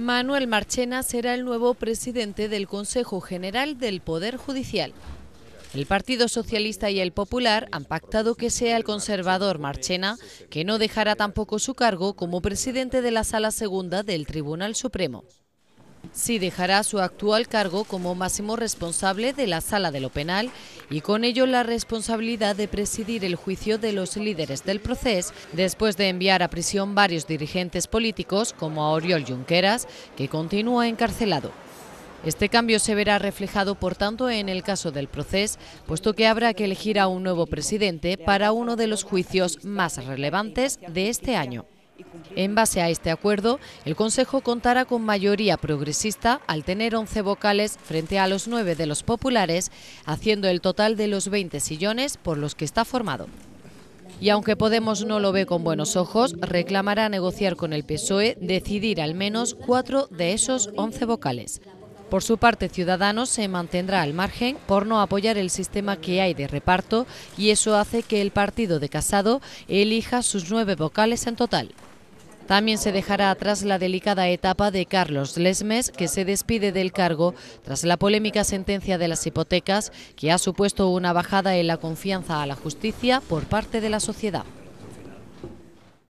Manuel Marchena será el nuevo presidente del Consejo General del Poder Judicial. El Partido Socialista y el Popular han pactado que sea el conservador Marchena, que no dejará tampoco su cargo como presidente de la Sala Segunda del Tribunal Supremo. Sí, dejará su actual cargo como máximo responsable de la sala de lo penal y con ello la responsabilidad de presidir el juicio de los líderes del proceso después de enviar a prisión varios dirigentes políticos como a Oriol Junqueras, que continúa encarcelado. Este cambio se verá reflejado, por tanto, en el caso del proceso, puesto que habrá que elegir a un nuevo presidente para uno de los juicios más relevantes de este año. En base a este acuerdo, el Consejo contará con mayoría progresista al tener 11 vocales frente a los 9 de los populares, haciendo el total de los 20 sillones por los que está formado. Y aunque Podemos no lo ve con buenos ojos, reclamará negociar con el PSOE decidir al menos cuatro de esos 11 vocales. Por su parte, Ciudadanos se mantendrá al margen por no apoyar el sistema que hay de reparto y eso hace que el partido de Casado elija sus nueve vocales en total. También se dejará atrás la delicada etapa de Carlos Lesmes, que se despide del cargo tras la polémica sentencia de las hipotecas, que ha supuesto una bajada en la confianza a la justicia por parte de la sociedad.